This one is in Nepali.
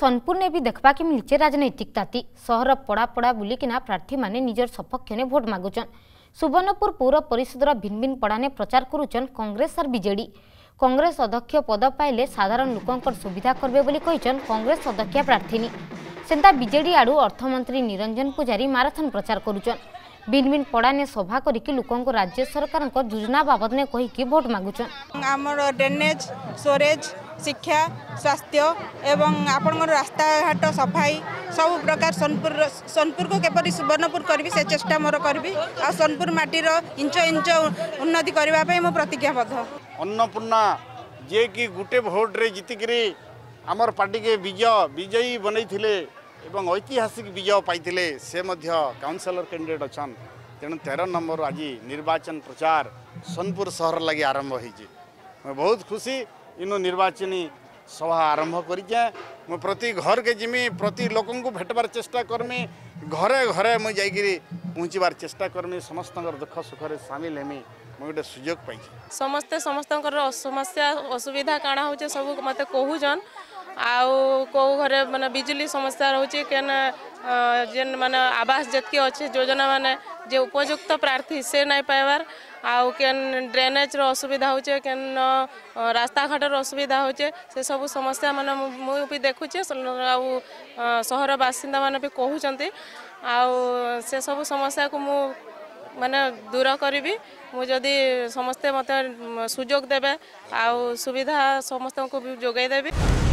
भी सोनपुरे देखि राजनैतिकताति सहर पड़ा पड़ा बुली पडापडा बुलिक प्रार्थी निजे भोट माग्छन् सुबर्णपुर पौर परिषद र भिन्भिन् पडाने प्रचार कांग्रेस आर विजेडि कांग्रेस अध्यक्ष पद पाले साधारण लोक सुविधा गर्वन कंग्रेस अध्यक्ष प्राथिनी विजेडि आडू अर्थमन्त्री निरंजन पुजारी माराथन प्रचार गर्ुचन बिन बि पडाने सभा लो राज्य सरकारको योजना बाबद नै भोट मगुन्छ आम ड्रेनेज सोरेज शिक्षा स्वास्थ्य एवं रास्ता घाट सफाई सब प्रकार सोनपुर सोनपुरको केपरि सुबर्णपुर से चेष्टा मोर आउ सोनपुर माटी र इन्च इन्च उन्नति म प्रतिज्ञाबद्ध अन्नपूर्ण जि गे भोट्रे के विजय विजयी बनाइ एवं ऐतिहासिक विजय पाले से मध्य काउन्सलर कैंडिडेट अछन् तेणु तेह्र नम्बर आज निर्वाचन प्रचार सोनपुर सहर लाग आरम्भे म बहुत खुसी इनु निर्वाचन सभा आरंभ गरिचे म प्रति के जिमी प्रति लोक भेटबार चेष्टा घरे कमि घर घर मैक पहचबार चेष्टामि समस्तु सुखेर सामी होमि म गए सु सुझो पाइँ समे समस्त असुविधा कहाँ हे सब मत क ଆଉ କେଉଁ ଘରେ ମାନେ ବିଜୁଳି ସମସ୍ୟା ରହୁଛି କେନା ଯେନ୍ ମାନେ ଆବାସ ଯେତ୍କି ଅଛି ଯୋଜନା ମାନେ ଯେ ଉପଯୁକ୍ତ ପ୍ରାର୍ଥୀ ସେ ନାଇଁ ପାଇବାର ଆଉ କେନ୍ ଡ୍ରେନେଜ୍ର ଅସୁବିଧା ହେଉଛେ କେନ୍ ରାସ୍ତାଘାଟର ଅସୁବିଧା ହେଉଛେ ସେସବୁ ସମସ୍ୟା ମାନେ ମୁଁ ବି ଦେଖୁଛେ ଆଉ ସହର ବାସିନ୍ଦାମାନେ ବି କହୁଛନ୍ତି ଆଉ ସେସବୁ ସମସ୍ୟାକୁ ମୁଁ ମାନେ ଦୂର କରିବି ମୁଁ ଯଦି ସମସ୍ତେ ମୋତେ ସୁଯୋଗ ଦେବେ ଆଉ ସୁବିଧା ସମସ୍ତଙ୍କୁ ବି ଯୋଗାଇ ଦେବି